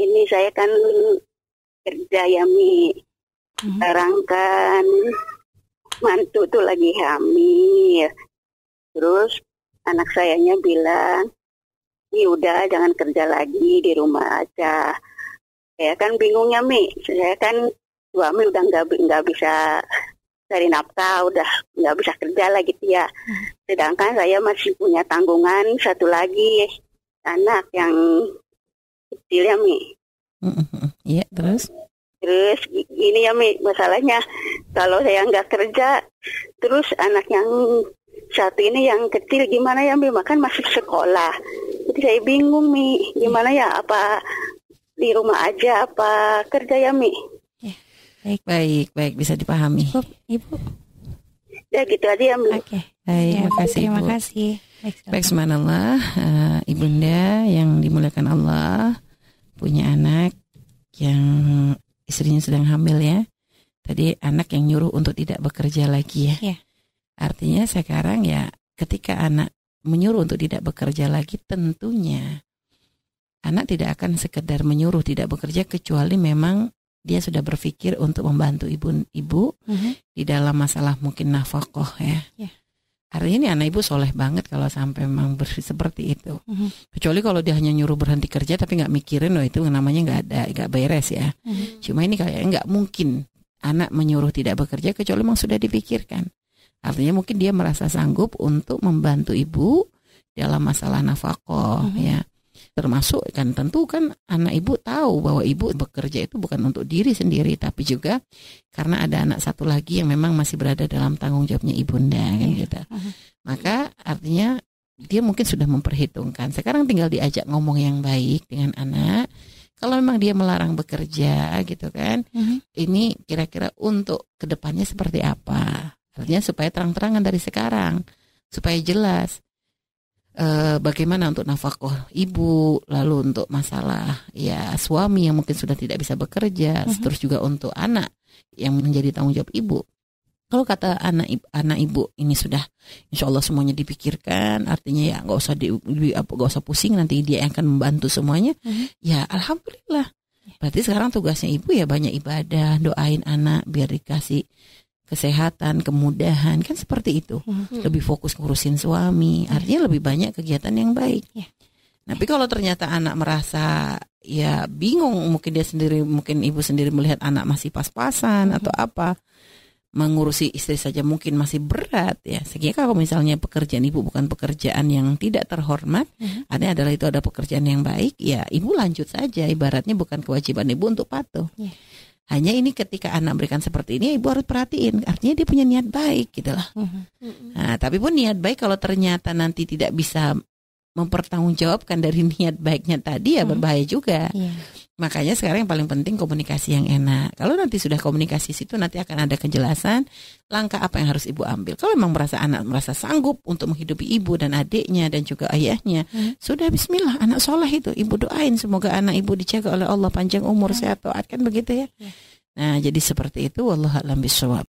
ini saya kan kerja ya Mi. Hmm. Sekarang kan mantu tuh lagi hamil. Terus anak sayanya bilang, "Ih, udah jangan kerja lagi di rumah aja." Saya kan bingungnya, Mi. Saya kan suami udah nggak nggak bisa dari nafkah, udah nggak bisa kerja lagi gitu ya. Sedangkan saya masih punya tanggungan satu lagi anak yang kecil ya mi iya terus terus ini ya mi masalahnya kalau saya nggak kerja terus anak yang saat ini yang kecil gimana ya mi makan masuk sekolah jadi saya bingung mi gimana ya apa di rumah aja apa kerja ya mi ya, baik baik baik bisa dipahami Cukup, ibu ya gitu aja ya mi oke okay. baik ya, makasih terima kasih baik semuanya, uh, eh, ibunda yang dimuliakan Allah punya anak yang istrinya sedang hamil ya. Tadi anak yang nyuruh untuk tidak bekerja lagi ya. ya. Artinya sekarang ya ketika anak menyuruh untuk tidak bekerja lagi tentunya anak tidak akan sekedar menyuruh tidak bekerja kecuali memang dia sudah berpikir untuk membantu ibu-ibu uh mm-hmm. -huh. di dalam masalah mungkin nafkah ya. Yeah. Artinya ini anak ibu soleh banget kalau sampai memang bersih seperti itu. Mm-hmm. Kecuali kalau dia hanya nyuruh berhenti kerja tapi nggak mikirin loh itu namanya nggak ada nggak beres ya. Mm-hmm. Cuma ini kayaknya nggak mungkin anak menyuruh tidak bekerja kecuali memang sudah dipikirkan. Artinya mungkin dia merasa sanggup untuk membantu ibu dalam masalah nafkah mm-hmm. ya termasuk kan tentu kan anak ibu tahu bahwa ibu bekerja itu bukan untuk diri sendiri tapi juga karena ada anak satu lagi yang memang masih berada dalam tanggung jawabnya ibunda kan iya. gitu. Maka artinya dia mungkin sudah memperhitungkan. Sekarang tinggal diajak ngomong yang baik dengan anak. Kalau memang dia melarang bekerja gitu kan, mhm. ini kira-kira untuk kedepannya seperti apa? Artinya supaya terang-terangan dari sekarang, supaya jelas Eh, bagaimana untuk nafkah ibu, lalu untuk masalah ya suami yang mungkin sudah tidak bisa bekerja, uh-huh. terus juga untuk anak yang menjadi tanggung jawab ibu. Kalau kata anak ibu, anak ibu ini sudah insya Allah semuanya dipikirkan, artinya ya nggak usah di, di gak usah pusing nanti dia yang akan membantu semuanya. Uh-huh. Ya alhamdulillah. Berarti sekarang tugasnya ibu ya banyak ibadah, doain anak biar dikasih kesehatan, kemudahan, kan seperti itu. hmm Lebih fokus ngurusin suami, hmm artinya iya. lebih banyak kegiatan yang baik. Yeah. Tapi kalau ternyata anak merasa ya bingung, mungkin dia sendiri, mungkin ibu sendiri melihat anak masih pas-pasan hmm atau apa, mengurusi istri saja mungkin masih berat ya. Sehingga kalau misalnya pekerjaan ibu bukan pekerjaan yang tidak terhormat, uh mm-hmm. artinya adalah itu ada pekerjaan yang baik, ya ibu lanjut saja. Ibaratnya bukan kewajiban ibu untuk patuh. Yeah. Hanya ini ketika anak berikan seperti ini, ya ibu harus perhatiin. Artinya dia punya niat baik gitu -hmm. Nah, tapi pun niat baik kalau ternyata nanti tidak bisa mempertanggungjawabkan dari niat baiknya tadi ya hmm. berbahaya juga. Yeah. Makanya sekarang yang paling penting komunikasi yang enak. Kalau nanti sudah komunikasi situ nanti akan ada kejelasan langkah apa yang harus ibu ambil. Kalau memang merasa anak merasa sanggup untuk menghidupi ibu dan adiknya dan juga ayahnya, hmm. sudah bismillah anak soleh itu ibu doain semoga anak ibu dijaga oleh Allah panjang umur hmm. sehat taat kan begitu ya. Yeah. Nah, jadi seperti itu wallahu alam bisawab.